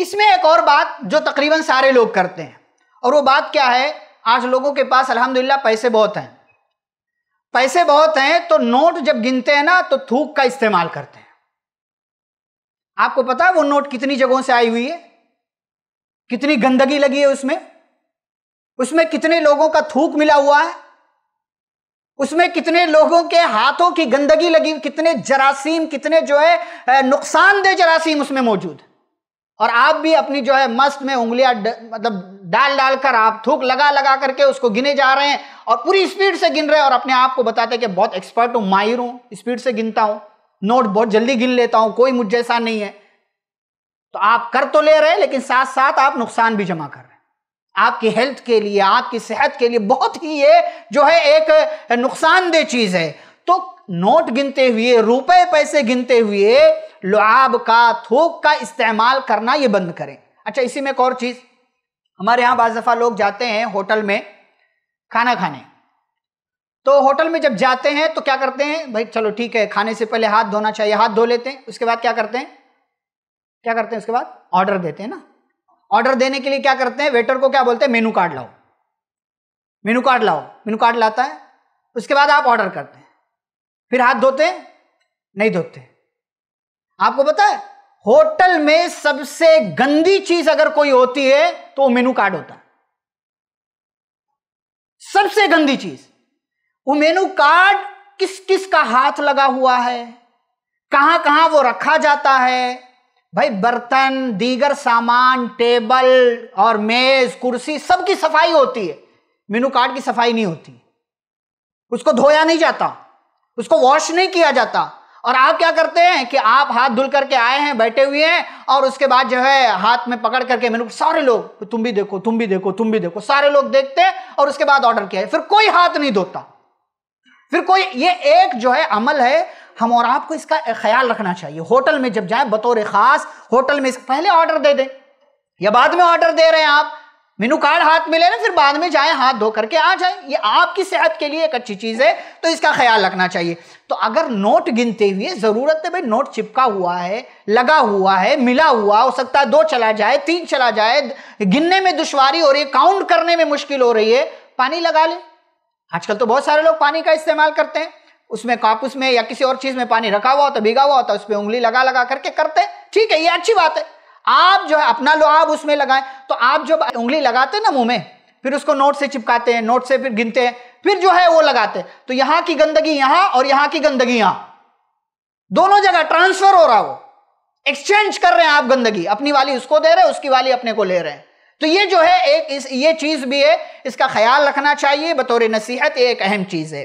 इसमें एक और बात जो तकरीबन सारे लोग करते हैं और वो बात क्या है आज लोगों के पास अल्हम्दुलिल्लाह पैसे बहुत हैं पैसे बहुत हैं तो नोट जब गिनते हैं ना तो थूक का इस्तेमाल करते हैं आपको पता है वो नोट कितनी जगहों से आई हुई है कितनी गंदगी लगी है उसमें उसमें कितने लोगों का थूक मिला हुआ है उसमें कितने लोगों के हाथों की गंदगी लगी कितने जरासीम कितने जो है नुकसानदेह जरासीम उसमें मौजूद और आप भी अपनी जो है मस्त में उंगलियां मतलब डाल डाल कर आप थूक लगा लगा करके उसको गिने जा रहे हैं और पूरी स्पीड से गिन रहे हैं और अपने आप को बताते हैं कि बहुत एक्सपर्ट हूँ माहिर हूँ स्पीड से गिनता हूँ नोट बहुत जल्दी गिन लेता हूँ कोई मुझ जैसा नहीं है तो आप कर तो ले रहे हैं लेकिन साथ साथ आप नुकसान भी जमा कर रहे हैं आपकी हेल्थ के लिए आपकी सेहत के लिए बहुत ही ये जो है एक नुकसानदेह चीज है तो नोट गिनते हुए रुपए पैसे गिनते हुए लुआब का थूक का इस्तेमाल करना ये बंद करें अच्छा इसी में एक और चीज़ हमारे यहाँ बज दफ़ा लोग जाते हैं होटल में खाना खाने तो होटल में जब जाते हैं तो क्या करते हैं भाई चलो ठीक है खाने से पहले हाथ धोना चाहिए हाथ धो लेते हैं उसके बाद क्या करते हैं क्या करते हैं उसके बाद ऑर्डर देते हैं ना ऑर्डर देने के लिए क्या करते हैं वेटर को क्या बोलते हैं मेनू कार्ड लाओ मेनू कार्ड लाओ मेनू कार्ड लाता है उसके बाद आप ऑर्डर करते हैं फिर हाथ धोते हैं नहीं धोते आपको पता है होटल में सबसे गंदी चीज अगर कोई होती है तो वो मेनू कार्ड होता है सबसे गंदी चीज वो मेनू कार्ड किस किस का हाथ लगा हुआ है कहां कहां वो रखा जाता है भाई बर्तन दीगर सामान टेबल और मेज कुर्सी सबकी सफाई होती है मेनू कार्ड की सफाई नहीं होती उसको धोया नहीं जाता उसको वॉश नहीं किया जाता और आप क्या करते हैं कि आप हाथ धुल करके आए हैं बैठे हुए हैं और उसके बाद जो है हाथ में पकड़ करके मैंने सारे लोग तुम भी देखो तुम भी देखो तुम भी देखो सारे लोग देखते हैं और उसके बाद ऑर्डर किया है फिर कोई हाथ नहीं धोता फिर कोई ये एक जो है अमल है हम और आपको इसका ख्याल रखना चाहिए होटल में जब जाए बतौर खास होटल में पहले ऑर्डर दे दें या बाद में ऑर्डर दे रहे हैं आप मेनू कार्ड हाथ में ले लें फिर बाद में जाए हाथ धो करके आ जाए ये आपकी सेहत के लिए एक अच्छी चीज़ है तो इसका ख्याल रखना चाहिए तो अगर नोट गिनते हुए ज़रूरत है भाई नोट चिपका हुआ है लगा हुआ है मिला हुआ हो सकता है दो चला जाए तीन चला जाए गिनने में दुशारी हो रही है काउंट करने में मुश्किल हो रही है पानी लगा लें आजकल तो बहुत सारे लोग पानी का इस्तेमाल करते हैं उसमें कापूस में या किसी और चीज़ में पानी रखा हुआ होता तो भीगा हुआ होता तो उस पर उंगली लगा लगा करके करते ठीक है ये अच्छी बात है आप जो है अपना लो आप उसमें लगाएं तो आप जब उंगली लगाते हैं ना मुंह में फिर उसको नोट से चिपकाते हैं नोट से फिर गिनते हैं फिर जो है वो लगाते हैं तो यहां की गंदगी यहां और यहां की गंदगी यहां दोनों जगह ट्रांसफर हो रहा वो एक्सचेंज कर रहे हैं आप गंदगी अपनी वाली उसको दे रहे हैं उसकी वाली अपने को ले रहे हैं तो ये जो है एक इस ये चीज़ भी है इसका ख्याल रखना चाहिए बतौर नसीहत ये एक अहम चीज़ है